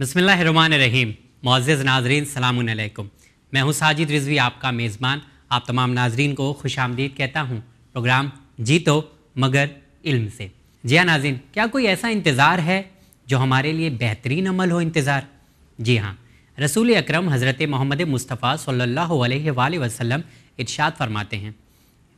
रहीम Moz नाजरीन सलामकुम मैं हूँ साजिद रिजवी आपका मेज़बान आप तमाम नाजरीन को खुश आमदीद कहता हूँ प्रोग्राम जीतो मगर इल्म से जी हाँ नाजीन क्या कोई ऐसा इंतज़ार है जो हमारे लिए बेहतरीन अमल हो इंतज़ार जी हाँ रसूल अक्रम हज़रत मोहम्मद मुस्तफ़ा सल्ला वसम इर्शाद फरमाते हैं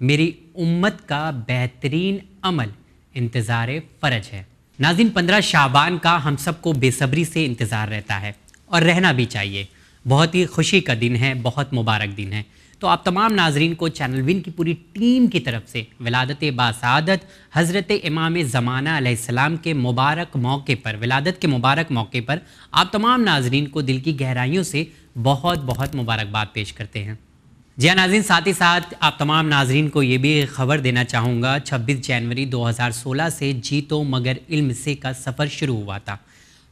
मेरी उम्मत का बेहतरीन अमल इंतज़ार फ़र्ज है नाजिन पंद्रह शाबान का हम सबको बेसब्री से इंतज़ार रहता है और रहना भी चाहिए बहुत ही खुशी का दिन है बहुत मुबारक दिन है तो आप तमाम नाजरीन को चैनल विन की पूरी टीम की तरफ से विलादत बासादत हज़रत इमाम ज़माना आसमाम के मुबारक मौके पर विलादत के मुबारक मौके पर आप तमाम नाजरीन को दिल की गहराइयों से बहुत बहुत मुबारकबाद पेश करते हैं जी नाजिन साथ ही साथ आप तमाम नाजरन को ये भी खबर देना चाहूँगा 26 जनवरी 2016 से जीतो मगर इल्म से का सफ़र शुरू हुआ था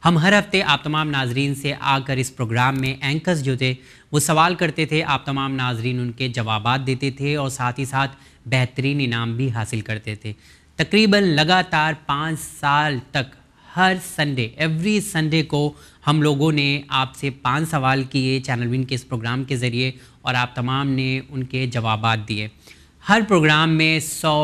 हम हर हफ्ते आप तमाम नाजरन से आकर इस प्रोग्राम में एंकर्स जो थे वो सवाल करते थे आप तमाम नाजरन उनके जवाब देते थे और साथ ही साथ बेहतरीन इनाम भी हासिल करते थे तकरीबन लगातार पाँच साल तक हर संडे एवरी संडे को हम लोगों ने आपसे पांच सवाल किए चैनल विन के इस प्रोग्राम के ज़रिए और आप तमाम ने उनके जवाब दिए हर प्रोग्राम में 100,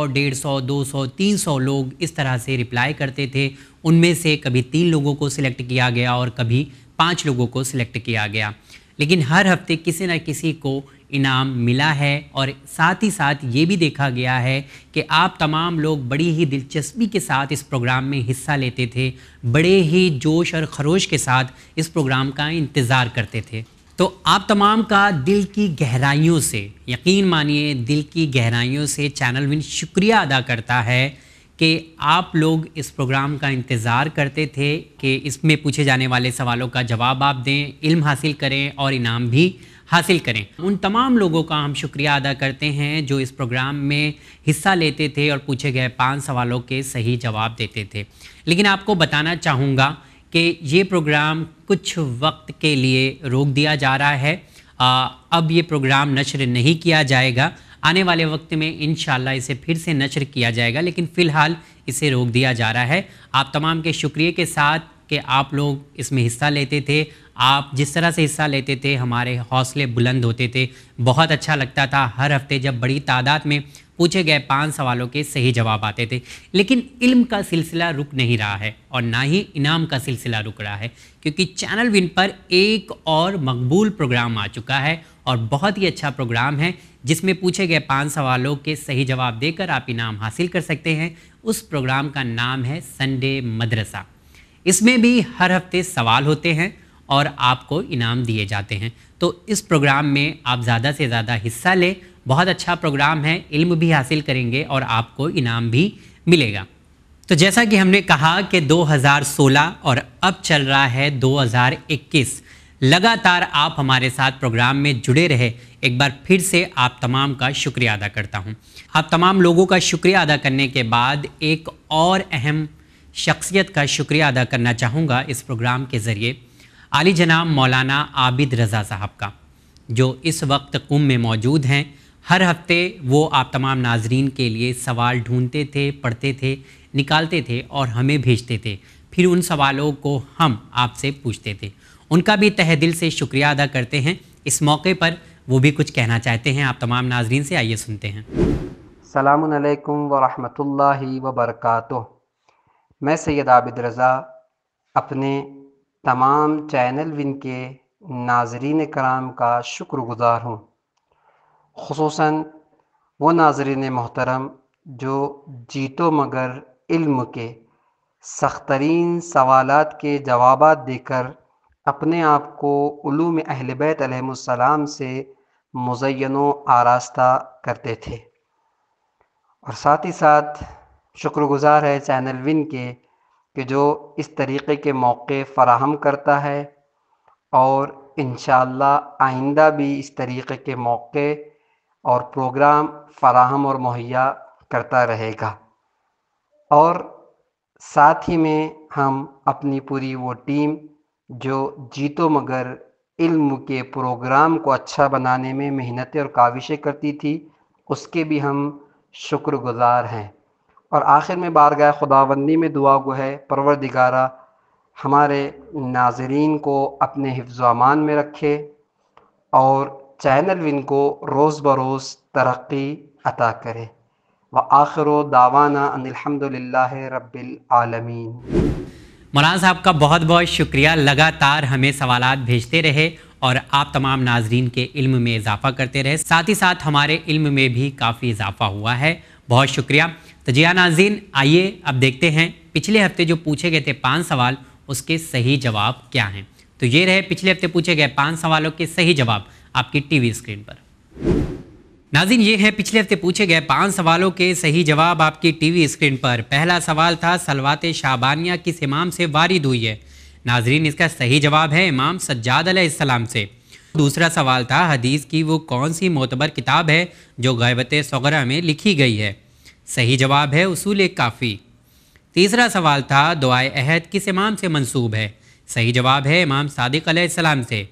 150, 200, 300 लोग इस तरह से रिप्लाई करते थे उनमें से कभी तीन लोगों को सिलेक्ट किया गया और कभी पाँच लोगों को सिलेक्ट किया गया लेकिन हर हफ्ते किसी न किसी को इनाम मिला है और साथ ही साथ ये भी देखा गया है कि आप तमाम लोग बड़ी ही दिलचस्पी के साथ इस प्रोग्राम में हिस्सा लेते थे बड़े ही जोश और खरोश के साथ इस प्रोग्राम का इंतज़ार करते थे तो आप तमाम का दिल की गहराइयों से यकीन मानिए दिल की गहराइयों से चैनल विन शुक्रिया अदा करता है कि आप लोग इस प्रोग्राम का इंतज़ार करते थे कि इसमें पूछे जाने वाले सवालों का जवाब आप दें इल्म हासिल करें और इनाम भी हासिल करें उन तमाम लोगों का हम शुक्रिया अदा करते हैं जो इस प्रोग्राम में हिस्सा लेते थे और पूछे गए पांच सवालों के सही जवाब देते थे लेकिन आपको बताना चाहूँगा कि ये प्रोग्राम कुछ वक्त के लिए रोक दिया जा रहा है आ, अब ये प्रोग्राम नशर नहीं किया जाएगा आने वाले वक्त में इन इसे फिर से नशर किया जाएगा लेकिन फ़िलहाल इसे रोक दिया जा रहा है आप तमाम के शुक्रिया के साथ कि आप लोग इसमें हिस्सा लेते थे आप जिस तरह से हिस्सा लेते थे हमारे हौसले बुलंद होते थे बहुत अच्छा लगता था हर हफ्ते जब बड़ी तादाद में पूछे गए पांच सवालों के सही जवाब आते थे लेकिन इल्म का सिलसिला रुक नहीं रहा है और ना ही इनाम का सिलसिला रुक रहा है क्योंकि चैनल विन पर एक और मकबूल प्रोग्राम आ चुका है और बहुत ही अच्छा प्रोग्राम है जिसमें पूछे गए पांच सवालों के सही जवाब देकर आप इनाम हासिल कर सकते हैं उस प्रोग्राम का नाम है संडे मदरसा इसमें भी हर हफ्ते सवाल होते हैं और आपको इनाम दिए जाते हैं तो इस प्रोग्राम में आप ज़्यादा से ज़्यादा हिस्सा लें बहुत अच्छा प्रोग्राम है इल्म भी हासिल करेंगे और आपको इनाम भी मिलेगा तो जैसा कि हमने कहा कि 2016 और अब चल रहा है 2021 लगातार आप हमारे साथ प्रोग्राम में जुड़े रहे एक बार फिर से आप तमाम का शुक्रिया अदा करता हूं। आप तमाम लोगों का शुक्रिया अदा करने के बाद एक और अहम शख्सियत का शुक्रिया अदा करना चाहूँगा इस प्रोग्राम के ज़रिए आली जनाब मौलाना आबिद रज़ा साहब का जो इस वक्त कुम में मौजूद हैं हर हफ्ते वो आप तमाम नाजरीन के लिए सवाल ढूंढते थे पढ़ते थे निकालते थे और हमें भेजते थे फिर उन सवालों को हम आपसे पूछते थे उनका भी तह दिल से शुक्रिया अदा करते हैं इस मौके पर वो भी कुछ कहना चाहते हैं आप तमाम नाजरीन से आइए सुनते हैं सलामकुम वरहमतुल्लाहि वबरकातुहू मैं सैयद आबिद रज़ा अपने तमाम चैनल विन के नाजरीन कराम का शुक्रगुज़ार हूँ खसूस वो नाजरीन मोहतरम जो जीतो मगर इल्म के सख्त तरीन सवाल के जवाब देकर अपने आप को उलूम अहल बैतम से मुजैन आरास्ता करते थे और साथ ही साथ शुक्रगुज़ार है चैनल विन के कि जो इस तरीक़े के मौक़े फ़राहम करता है और इन आइंदा भी इस तरीक़े के मौक़े और प्रोग्राम फ़राहम और मुहैया करता रहेगा और साथ ही में हम अपनी पूरी वो टीम जो जीतो मगर इल्म के प्रोग्राम को अच्छा बनाने में मेहनतें और काविशें करती थी उसके भी हम शुक्रगुज़ार हैं और आखिर में बार गए खुदाबंदी में दुआ गो है परवरदिगारा हमारे नाजरीन को अपने हिफ्ज़ामान में रखे और चैनल विन को रोज़ बरोज़ तरक्की अता करे व आखिर दावाना अनिलहमदिल्ला रबालमीन मौलाना साहब का बहुत बहुत शुक्रिया लगातार हमें सवाल भेजते रहे और आप तमाम नाजरीन के इल्म में इजाफ़ा करते रहे साथ ही साथ हमारे इल्म में भी काफ़ी इजाफ़ा हुआ है बहुत शुक्रिया तो जिया हाँ नाजीन आइए अब देखते हैं पिछले हफ्ते जो पूछे गए थे पाँच सवाल उसके सही जवाब क्या हैं तो ये रहे पिछले हफ्ते पूछे गए पाँच सवालों के सही जवाब आपकी टीवी स्क्रीन पर नाजिन ये है पिछले हफ्ते पूछे गए पांच सवालों के सही जवाब आपकी टीवी स्क्रीन पर पहला सवाल था सलवात शाबानिया किस इमाम से वारिद हुई है नाजरीन इसका सही जवाब है इमाम सज्जाद से दूसरा सवाल था हदीस की वो कौन सी मोतबर किताब है जो गैबत सगरा में लिखी गई है सही जवाब है उसूल काफ़ी तीसरा सवाल था दुआ अहद किस इमाम से मंसूब है सही जवाब है इमाम सादिक सलाम से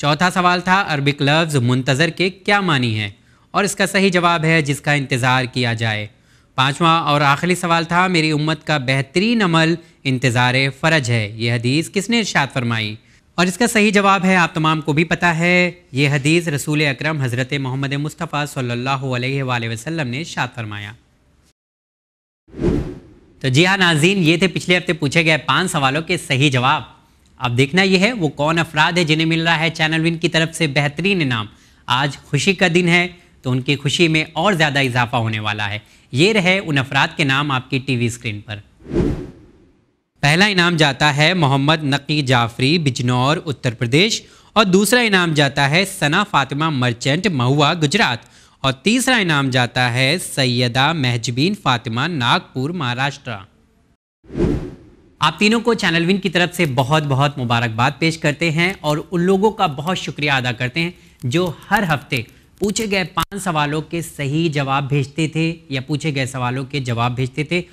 चौथा सवाल था अरबिक लफ्ज़ मुंतज़र के क्या मानी है और इसका सही जवाब है जिसका इंतज़ार किया जाए पाँचवा और आखिरी सवाल था मेरी उम्मत का बेहतरीन अमल इंतज़ार फ़रज है यह हदीस किसने इर्शाद फरमाई और इसका सही जवाब है आप तमाम को भी पता है ये हदीस रसूल अक्रम हज़रत मोहम्मद मुस्तफ़ा सल्ला वसलम ने शाद फरमाया तो जी हाँ नाजीन ये थे पिछले हफ्ते पूछे गए पांच सवालों के सही जवाब अब देखना यह है वो कौन अफराद है जिन्हें मिल रहा है चैनल विन की तरफ से बेहतरीन इनाम आज खुशी का दिन है तो उनकी खुशी में और ज़्यादा इजाफा होने वाला है ये रहे उन अफराद के नाम आपकी टीवी स्क्रीन पर पहला इनाम जाता है मोहम्मद नकी जाफरी बिजनौर उत्तर प्रदेश और दूसरा इनाम जाता है सना फातिमा मर्चेंट महुआ गुजरात और तीसरा इनाम जाता है सैयदा महजबीन फातिमा नागपुर महाराष्ट्र आप तीनों को चैनल विन की तरफ से बहुत बहुत मुबारकबाद पेश करते हैं और उन लोगों का बहुत शुक्रिया अदा करते हैं जो हर हफ्ते पूछे गए पांच सवालों के सही जवाब भेजते थे या पूछे गए सवालों के जवाब भेजते थे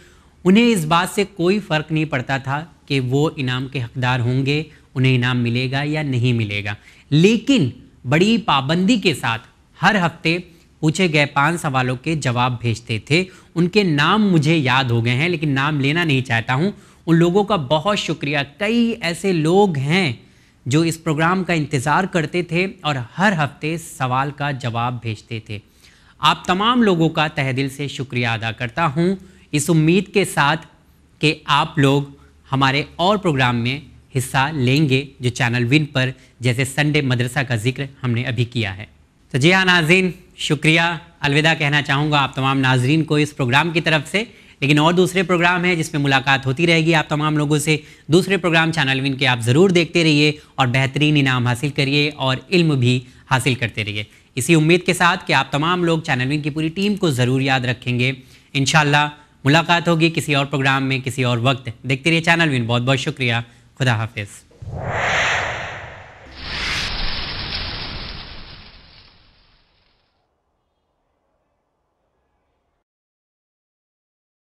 उन्हें इस बात से कोई फ़र्क नहीं पड़ता था कि वो इनाम के हकदार होंगे उन्हें इनाम मिलेगा या नहीं मिलेगा लेकिन बड़ी पाबंदी के साथ हर हफ्ते पूछे गए पांच सवालों के जवाब भेजते थे उनके नाम मुझे याद हो गए हैं लेकिन नाम लेना नहीं चाहता हूँ उन लोगों का बहुत शुक्रिया कई ऐसे लोग हैं जो इस प्रोग्राम का इंतज़ार करते थे और हर हफ्ते सवाल का जवाब भेजते थे आप तमाम लोगों का तह दिल से शुक्रिया अदा करता हूँ इस उम्मीद के साथ कि आप लोग हमारे और प्रोग्राम में हिस्सा लेंगे जो चैनल विन पर जैसे संडे मदरसा का जिक्र हमने अभी किया है तो जी हाँ नाजीन शुक्रिया अलविदा कहना चाहूँगा आप तमाम नाजरीन को इस प्रोग्राम की तरफ से लेकिन और दूसरे प्रोग्राम हैं जिसमें मुलाकात होती रहेगी आप तमाम लोगों से दूसरे प्रोग्राम चैनल विन के आप ज़रूर देखते रहिए और बेहतरीन इनाम हासिल करिए और इल्म भी हासिल करते रहिए इसी उम्मीद के साथ कि आप तमाम लोग चैनल विन की पूरी टीम को ज़रूर याद रखेंगे इन मुलाकात होगी किसी और प्रोग्राम में किसी और वक्त देखते रहिए चैनल विन बहुत बहुत शुक्रिया खुदा हाफिज़